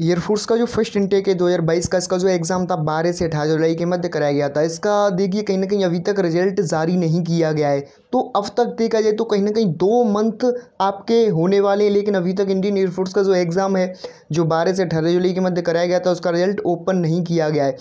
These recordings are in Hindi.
एयरफोर्स का जो फर्स्ट इंटेक है 2022 का इसका जो एग्ज़ाम था बारह से अठारह जुलाई के मध्य कराया गया था इसका देखिए कहीं ना कहीं अभी तक रिजल्ट जारी नहीं किया गया है तो अब तक देखा जाए तो कहीं ना कहीं दो मंथ आपके होने वाले हैं लेकिन अभी तक इंडियन एयरफोर्स का जो एग्ज़ाम है जो बारह से अठारह जुलाई के मध्य कराया गया था उसका रिजल्ट ओपन नहीं किया गया है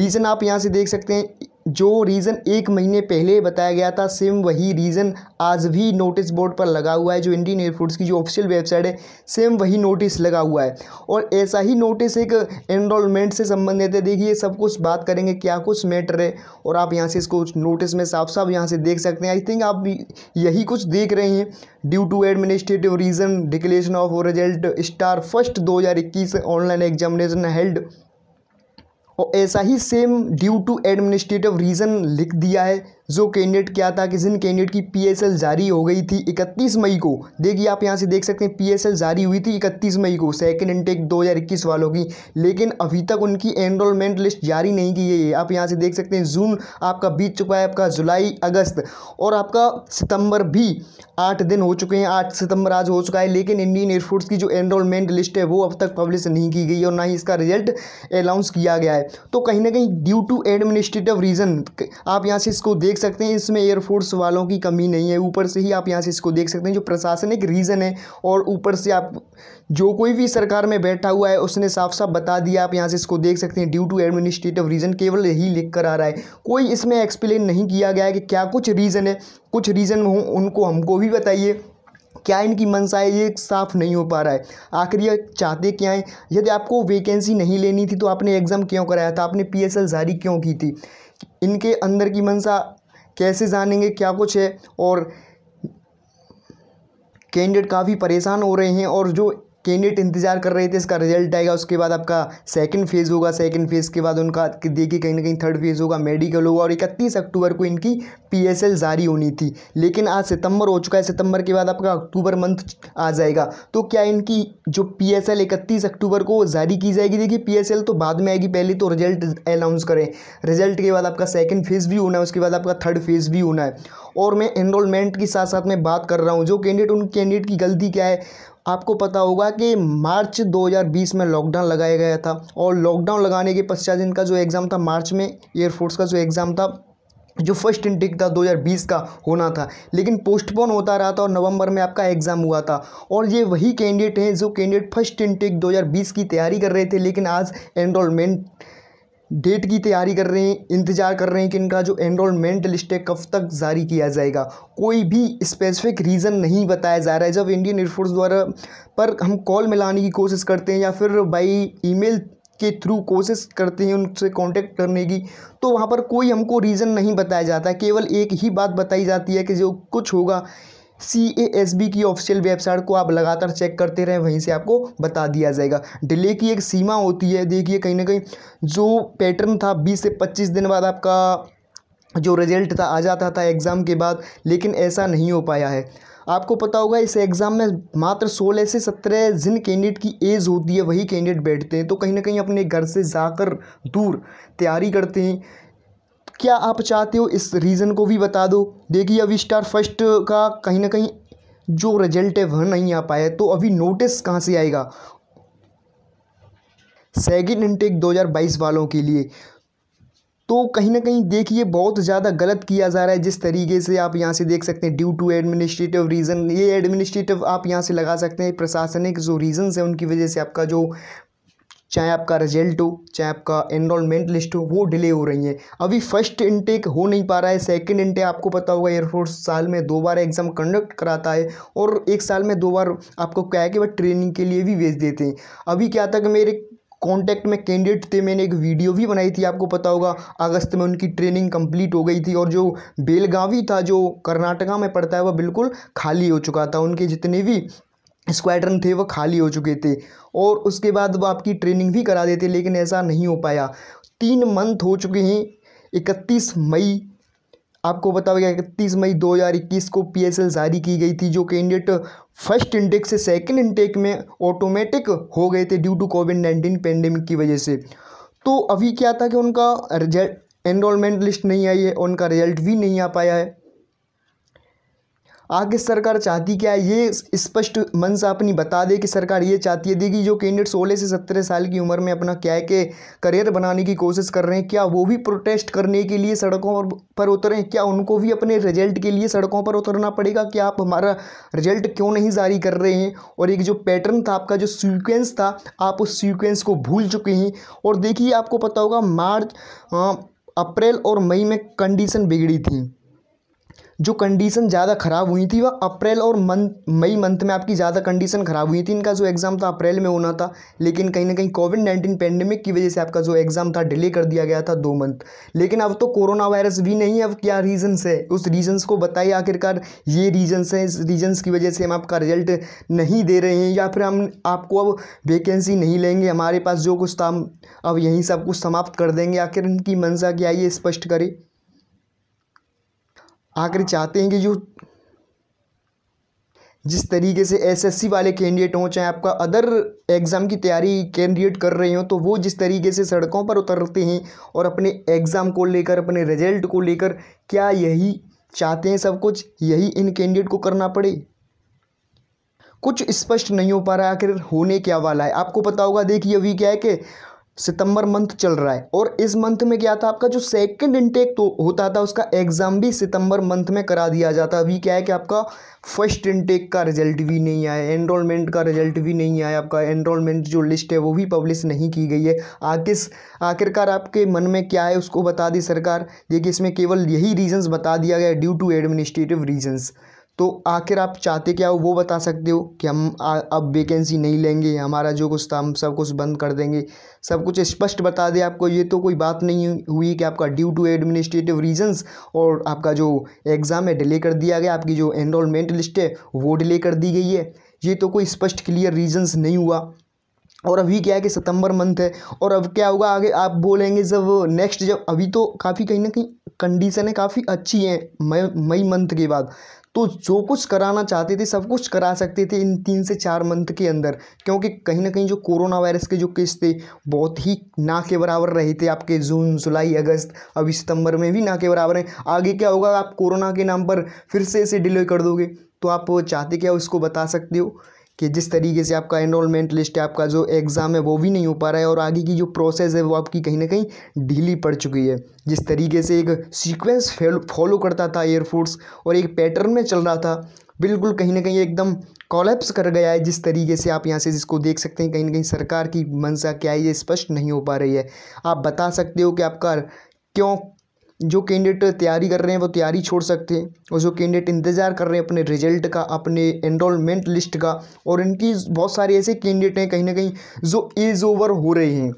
रीज़न आप यहाँ से देख सकते हैं जो रीज़न एक महीने पहले बताया गया था सेम वही रीज़न आज भी नोटिस बोर्ड पर लगा हुआ है जो इंडियन एयरफोर्स की जो ऑफिशियल वेबसाइट है सेम वही नोटिस लगा हुआ है और ऐसा ही नोटिस एक एनरोलमेंट से संबंधित है देखिए सब कुछ बात करेंगे क्या कुछ मैटर है और आप यहाँ से इसको नोटिस में साफ साफ यहाँ से देख सकते हैं आई थिंक आप यही कुछ देख रहे हैं due to administrative reason declaration of result star first दो ऑनलाइन एग्जामिनेशन हेल्ड और ऐसा ही same due to administrative reason लिख दिया है जो कैंडिडेट क्या था कि जिन कैंडिडेट की पीएसएल जारी हो गई थी 31 मई को देखिए आप यहाँ से देख सकते हैं पीएसएल जारी हुई थी 31 मई को सेकेंड इनटेक 2021 वालों की लेकिन अभी तक उनकी एनरोलमेंट लिस्ट जारी नहीं की गई है आप यहाँ से देख सकते हैं जून आपका बीत चुका है आपका जुलाई अगस्त और आपका सितंबर भी आठ दिन हो चुके हैं आठ सितंबर आज हो चुका है लेकिन इंडियन एयरफोर्स की जो एनरोलमेंट लिस्ट है वो अब तक पब्लिश नहीं की गई और ना ही इसका रिजल्ट अनाउंस किया गया है तो कहीं ना कहीं ड्यू टू एडमिनिस्ट्रेटिव रीज़न आप यहाँ से इसको देख सकते हैं इसमें एयरफोर्स वालों की कमी नहीं है ऊपर से ही आप यहाँ से इसको देख सकते हैं जो प्रशासनिक रीज़न है और ऊपर से आप जो कोई भी सरकार में बैठा हुआ है उसने साफ साफ बता दिया आप यहाँ से इसको देख सकते हैं ड्यू टू एडमिनिस्ट्रेटिव रीज़न केवल यही लिख कर आ रहा है कोई इसमें एक्सप्लेन नहीं किया गया है कि क्या कुछ रीज़न है कुछ रीज़न हो उनको हमको भी बताइए क्या इनकी मनसा है ये साफ नहीं हो पा रहा है आखिर ये चाहते क्या है यदि आपको वैकेंसी नहीं लेनी थी तो आपने एग्ज़ाम क्यों कराया था आपने पीएसएल जारी क्यों की थी इनके अंदर की मनसा कैसे जानेंगे क्या कुछ है और कैंडिडेट काफ़ी परेशान हो रहे हैं और जो कैंडिडेट इंतजार कर रहे थे इसका रिजल्ट आएगा उसके बाद आपका सेकंड फेज़ होगा सेकंड फेज़ के बाद उनका देखिए कहीं ना कहीं थर्ड फेज़ होगा मेडिकल होगा और इकतीस अक्टूबर को इनकी पीएसएल जारी होनी थी लेकिन आज सितंबर हो चुका है सितंबर के बाद आपका अक्टूबर मंथ आ जाएगा तो क्या इनकी जो पी एस अक्टूबर को जारी की जाएगी देखिए पी तो बाद में आएगी पहले तो रिजल्ट अनाउंस करें रिजल्ट के बाद आपका सेकेंड फेज़ भी होना है उसके बाद आपका थर्ड फेज़ भी होना है और मैं एनरोलमेंट के साथ साथ मैं बात कर रहा हूँ जो कैंडिडेट उन कैंडिडेट की गलती क्या है आपको पता होगा कि मार्च 2020 में लॉकडाउन लगाया गया था और लॉकडाउन लगाने के पश्चात इनका जो एग्ज़ाम था मार्च में एयरफोर्स का जो एग्ज़ाम था जो फर्स्ट इंटेक था 2020 का होना था लेकिन पोस्टपोन होता रहा था और नवंबर में आपका एग्ज़ाम हुआ था और ये वही कैंडिडेट हैं जो कैंडिडेट फर्स्ट इंटेक 2020 की तैयारी कर रहे थे लेकिन आज एनरोलमेंट डेट की तैयारी कर रहे हैं इंतज़ार कर रहे हैं कि इनका जो एनरोलमेंट लिस्ट है कब तक जारी किया जाएगा कोई भी स्पेसिफिक रीज़न नहीं बताया जा रहा है जब इंडियन एयरफोर्स द्वारा पर हम कॉल मिलाने की कोशिश करते हैं या फिर बाई ईमेल के थ्रू कोशिश करते हैं उनसे कांटेक्ट करने की तो वहाँ पर कोई हमको रीज़न नहीं बताया जाता केवल एक ही बात बताई जाती है कि जो कुछ होगा सी ए एस बी की ऑफिशियल वेबसाइट को आप लगातार चेक करते रहें वहीं से आपको बता दिया जाएगा डिले की एक सीमा होती है देखिए कहीं ना कहीं जो पैटर्न था बीस से पच्चीस दिन बाद आपका जो रिजल्ट था आ जाता था एग्ज़ाम के बाद लेकिन ऐसा नहीं हो पाया है आपको पता होगा इस एग्ज़ाम में मात्र 16 से 17 जिन कैंडिडेट की एज होती है वही कैंडिडेट बैठते हैं तो कहीं ना कहीं अपने घर से जाकर दूर तैयारी करते हैं क्या आप चाहते हो इस रीज़न को भी बता दो देखिए अभी स्टार फर्स्ट का कहीं ना कहीं जो रिजल्ट है वह नहीं आ पाया तो अभी नोटिस कहाँ से आएगा सेकेंड इनटेक 2022 वालों के लिए तो कहीं ना कहीं देखिए बहुत ज़्यादा गलत किया जा रहा है जिस तरीके से आप यहाँ से देख सकते हैं ड्यू टू एडमिनिस्ट्रेटिव रीज़न ये एडमिनिस्ट्रेटिव आप यहाँ से लगा सकते हैं प्रशासनिक जो रीज़न्स हैं उनकी वजह से आपका जो चाहे आपका रिजल्ट हो चाहे आपका एनरोलमेंट लिस्ट हो वो डिले हो रही है अभी फर्स्ट इनटेक हो नहीं पा रहा है सेकंड इनटेक आपको पता होगा एयरफोर्स साल में दो बार एग्ज़ाम कंडक्ट कराता है और एक साल में दो बार आपको क्या है कि वह ट्रेनिंग के लिए भी भेज देते हैं अभी क्या था कि मेरे कॉन्टैक्ट में कैंडिडेट थे मैंने एक वीडियो भी बनाई थी आपको पता होगा अगस्त में उनकी ट्रेनिंग कंप्लीट हो गई थी और जो बेलगावी था जो कर्नाटका में पड़ता है वह बिल्कुल खाली हो चुका था उनके जितने भी स्क्वाड्रन थे वो खाली हो चुके थे और उसके बाद वो आपकी ट्रेनिंग भी करा देते लेकिन ऐसा नहीं हो पाया तीन मंथ हो चुके हैं इकतीस मई आपको बता गया इकतीस मई 2021 को पीएसएल जारी की गई थी जो कैंडिडेट फर्स्ट इंटेक से सेकंड इंटेक में ऑटोमेटिक हो गए थे due to COVID nineteen pandemic की वजह से तो अभी क्या था कि उनका रिजल्ट एनरोलमेंट लिस्ट नहीं आई है उनका रिजल्ट भी नहीं आ पाया है आगे सरकार चाहती क्या है ये स्पष्ट मन से अपनी बता दे कि सरकार ये चाहती है देखिए जो कैंडिडेट सोलह से सत्रह साल की उम्र में अपना क्या है कि करियर बनाने की कोशिश कर रहे हैं क्या वो भी प्रोटेस्ट करने के लिए सड़कों पर उतरें क्या उनको भी अपने रिजल्ट के लिए सड़कों पर उतरना पड़ेगा कि आप हमारा रिजल्ट क्यों नहीं जारी कर रहे हैं और एक जो पैटर्न था आपका जो सीक्वेंस था आप उस सीक्वेंस को भूल चुके हैं और देखिए आपको पता होगा मार्च अप्रैल और मई में कंडीशन बिगड़ी थी जो कंडीशन ज़्यादा ख़राब हुई थी वह अप्रैल और मंथ मई मंथ में आपकी ज़्यादा कंडीशन ख़राब हुई थी इनका जो एग्ज़ाम था अप्रैल में होना था लेकिन कहीं ना कहीं कोविड नाइन्टीन पेंडेमिक की वजह से आपका जो एग्ज़ाम था डिले कर दिया गया था दो मंथ लेकिन अब तो कोरोना वायरस भी नहीं है अब क्या रीज़न्स है उस रीज़न्स को बताइए आखिरकार ये रीज़न्स हैं इस रीज़न्स की वजह से हम आपका रिजल्ट नहीं दे रहे हैं या फिर हम आपको अब वेकेंसी नहीं लेंगे हमारे पास जो कुछ था अब यहीं सब कुछ समाप्त कर देंगे आखिर इनकी मंजा क्या ये स्पष्ट करें आखिर चाहते हैं कि जो जिस तरीके से एसएससी वाले कैंडिडेट हों चाहे आपका अदर एग्ज़ाम की तैयारी कैंडिडेट कर रहे हों तो वो जिस तरीके से सड़कों पर उतरते हैं और अपने एग्ज़ाम को लेकर अपने रिजल्ट को लेकर क्या यही चाहते हैं सब कुछ यही इन कैंडिडेट को करना पड़े कुछ स्पष्ट नहीं हो पा रहा है आखिर होने क्या वाला है आपको पता होगा देखिए अभी क्या है कि सितंबर मंथ चल रहा है और इस मंथ में क्या था आपका जो सेकंड इनटेक तो होता था उसका एग्ज़ाम भी सितंबर मंथ में करा दिया जाता अभी क्या है कि आपका फर्स्ट इनटेक का रिजल्ट भी नहीं आया एनरोलमेंट का रिजल्ट भी नहीं आया आपका एनरोलमेंट जो लिस्ट है वो भी पब्लिश नहीं की गई है आखिर आखिरकार आपके मन में क्या है उसको बता दी सरकार देखिए इसमें केवल यही रीजन्स बता दिया गया ड्यू टू एडमिनिस्ट्रेटिव रीजन्स तो आखिर आप चाहते क्या हो वो बता सकते हो कि हम आ, अब वेकेंसी नहीं लेंगे हमारा जो कुछ था हम सब कुछ बंद कर देंगे सब कुछ स्पष्ट बता दे आपको ये तो कोई बात नहीं हुई कि आपका ड्यू टू एडमिनिस्ट्रेटिव रीजंस और आपका जो एग्ज़ाम है डिले कर दिया गया आपकी जो एनरोलमेंट लिस्ट है वो डिले कर दी गई है ये तो कोई स्पष्ट क्लियर रीजन्स नहीं हुआ और अभी क्या है कि सितंबर मंथ है और अब क्या होगा आगे आप बोलेंगे जब नेक्स्ट जब अभी तो काफ़ी कहीं ना कहीं कंडीशन है काफ़ी अच्छी है मई मई मंथ के बाद तो जो कुछ कराना चाहती थी सब कुछ करा सकती थी इन तीन से चार मंथ के अंदर क्योंकि कहीं ना कहीं जो कोरोना वायरस के जो केस थे बहुत ही ना के बराबर रहे थे आपके जून जुलाई अगस्त अभी सितंबर में भी ना के बराबर हैं आगे क्या होगा आप कोरोना के नाम पर फिर से इसे डिले कर दोगे तो आप चाहते क्या उसको बता सकते हो कि जिस तरीके से आपका एनरोलमेंट लिस्ट है आपका जो एग्ज़ाम है वो भी नहीं हो पा रहा है और आगे की जो प्रोसेस है वो आपकी कहीं ना कहीं ढीली पड़ चुकी है जिस तरीके से एक सीक्वेंस फॉलो करता था एयरफोर्स और एक पैटर्न में चल रहा था बिल्कुल कहीं ना कहीं एकदम कॉलेप्स कर गया है जिस तरीके से आप यहाँ से जिसको देख सकते हैं कहीं ना कहीं सरकार की मंशा क्या है ये स्पष्ट नहीं हो पा रही है आप बता सकते हो कि आपका क्यों जो कैंडिडेट तैयारी कर रहे हैं वो तैयारी छोड़ सकते हैं और जो कैंडिडेट इंतज़ार कर रहे हैं अपने रिजल्ट का अपने एनरोलमेंट लिस्ट का और इनकी बहुत सारे ऐसे कैंडिडेट हैं कहीं ना कहीं जो एज ओवर हो रहे हैं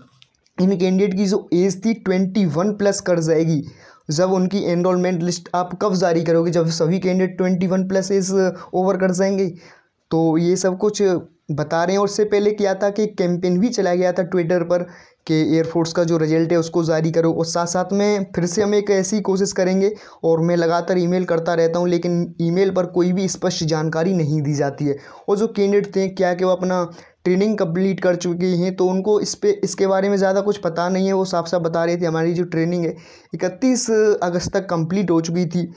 इन कैंडिडेट की जो एज थी ट्वेंटी वन प्लस कर जाएगी जब उनकी एनरोलमेंट लिस्ट आप कब जारी करोगे जब सभी candidate twenty one plus age over कर जाएंगे तो ये सब कुछ बता रहे हैं और उससे पहले क्या था कि कैंपेन भी चलाया गया था ट्विटर पर के एयरफोर्स का जो रिजल्ट है उसको जारी करो और साथ साथ में फिर से हम एक ऐसी कोशिश करेंगे और मैं लगातार ईमेल करता रहता हूँ लेकिन ईमेल पर कोई भी स्पष्ट जानकारी नहीं दी जाती है और जो कैंडिडेट थे क्या कि वो अपना ट्रेनिंग कंप्लीट कर चुके हैं तो उनको इस पे इसके बारे में ज़्यादा कुछ पता नहीं है वो साफ साफ बता रहे थे हमारी जो ट्रेनिंग है इकतीस अगस्त तक कम्प्लीट हो चुकी थी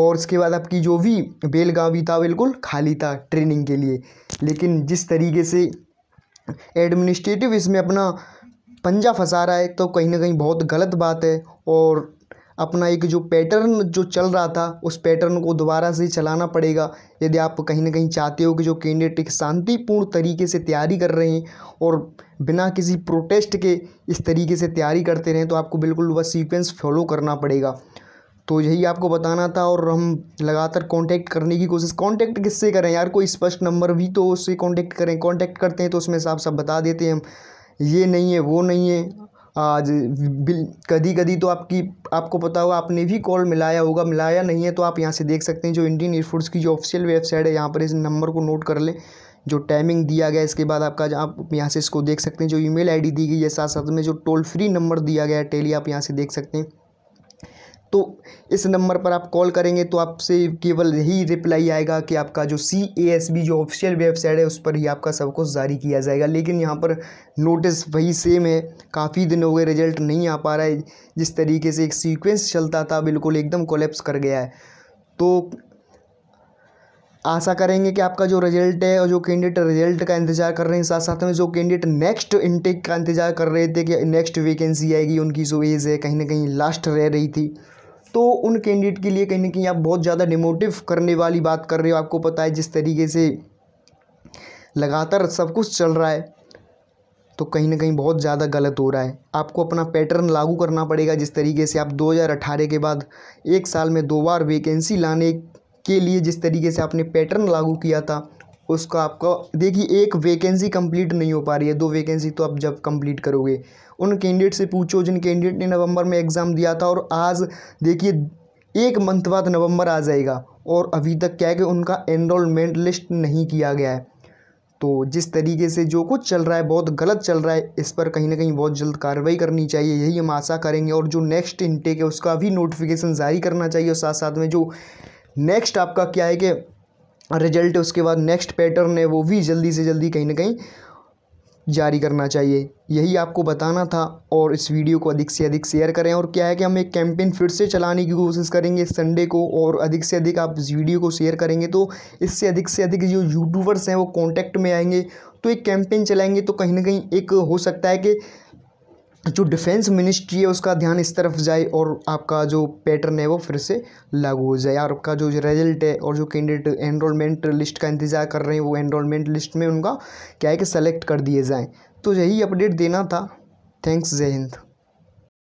और उसके बाद आपकी जो भी बेलगावी था बिल्कुल खाली था ट्रेनिंग के लिए लेकिन जिस तरीके से एडमिनिस्ट्रेटिव इसमें अपना पंजा फंसा रहा है तो कहीं ना कहीं बहुत गलत बात है और अपना एक जो पैटर्न जो चल रहा था उस पैटर्न को दोबारा से चलाना पड़ेगा यदि आप कहीं ना कहीं चाहते हो कि जो कैंडिडेट एक शांतिपूर्ण तरीके से तैयारी कर रहे हैं और बिना किसी प्रोटेस्ट के इस तरीके से तैयारी करते रहें तो आपको बिल्कुल वह सीक्वेंस फॉलो करना पड़ेगा तो यही आपको बताना था और हम लगातार कांटेक्ट करने की कोशिश कांटेक्ट किससे करें यार कोई स्पष्ट नंबर भी तो उससे कांटेक्ट करें कांटेक्ट करते हैं तो उसमें साफ साफ बता देते हैं हम ये नहीं है वो नहीं है आज बिल कभी कभी तो आपकी आपको पता होगा आपने भी कॉल मिलाया होगा मिलाया नहीं है तो आप यहाँ से देख सकते हैं जो इंडियन एयरफोर्स की जो ऑफिशियल वेबसाइट है यहाँ पर इस नंबर को नोट कर लें जो टाइमिंग दिया गया इसके बाद आपका आप यहाँ से इसको देख सकते हैं जो ईमेल आईडी दी गई है साथ साथ में जो टोल फ्री नंबर दिया गया है टेली आप यहाँ से देख सकते हैं तो इस नंबर पर आप कॉल करेंगे तो आपसे केवल यही रिप्लाई आएगा कि आपका जो सी ए एस बी जो ऑफिशियल वेबसाइट है उस पर ही आपका सब कुछ जारी किया जाएगा लेकिन यहाँ पर नोटिस वही सेम है काफ़ी दिन हो गए रिजल्ट नहीं आ पा रहा है जिस तरीके से एक सीक्वेंस चलता था बिल्कुल एकदम कोलेप्स कर गया है तो आशा करेंगे कि आपका जो रिजल्ट है और जो कैंडिडेट रिजल्ट का इंतजार कर रहे हैं साथ साथ में जो कैंडिडेट नेक्स्ट इनटेक का इंतजार कर रहे थे कि नेक्स्ट वैकेंसी आएगी उनकी जो एज है कहीं ना कहीं लास्ट रह रही थी तो उन कैंडिडेट के लिए कहीं ना कहीं आप बहुत ज़्यादा डिमोटिव करने वाली बात कर रहे हो आपको पता है जिस तरीके से लगातार सब कुछ चल रहा है तो कहीं ना कहीं बहुत ज़्यादा गलत हो रहा है आपको अपना पैटर्न लागू करना पड़ेगा जिस तरीके से आप 2018 के बाद एक साल में दो बार वैकेंसी लाने के लिए जिस तरीके से आपने पैटर्न लागू किया था उसको आपको देखिए एक वैकेंसी कंप्लीट नहीं हो पा रही है दो वैकेंसी तो आप जब कंप्लीट करोगे उन कैंडिडेट से पूछो जिन कैंडिडेट ने नवंबर में एग्ज़ाम दिया था और आज देखिए एक मंथ बाद नवंबर आ जाएगा और अभी तक क्या है कि उनका एनरोलमेंट लिस्ट नहीं किया गया है तो जिस तरीके से जो कुछ चल रहा है बहुत गलत चल रहा है इस पर कहीं ना कहीं बहुत जल्द कार्रवाई करनी चाहिए यही हम आशा करेंगे और जो नेक्स्ट इनटेक है उसका भी नोटिफिकेशन जारी करना चाहिए और साथ साथ में जो नेक्स्ट आपका क्या है कि रिजल्ट उसके बाद नेक्स्ट पैटर्न है वो भी जल्दी से जल्दी कहीं ना कहीं जारी करना चाहिए यही आपको बताना था और इस वीडियो को अधिक से अधिक शेयर करें और क्या है कि हम एक कैंपेन फिर से चलाने की कोशिश करेंगे संडे को और अधिक से अधिक आप इस वीडियो को शेयर करेंगे तो इससे अधिक से अधिक जो यूट्यूबर्स हैं वो कॉन्टैक्ट में आएंगे तो एक कैंपेन चलाएंगे तो कहीं ना कहीं एक हो सकता है कि जो डिफेंस मिनिस्ट्री है उसका ध्यान इस तरफ जाए और आपका जो पैटर्न है वो फिर से लागू हो जाए आपका जो रिजल्ट है और जो कैंडिडेट एनरोलमेंट लिस्ट का इंतज़ार कर रहे हैं वो एनरोलमेंट लिस्ट में उनका क्या है कि सेलेक्ट कर दिए जाएँ तो यही अपडेट देना था थैंक्स जय हिंद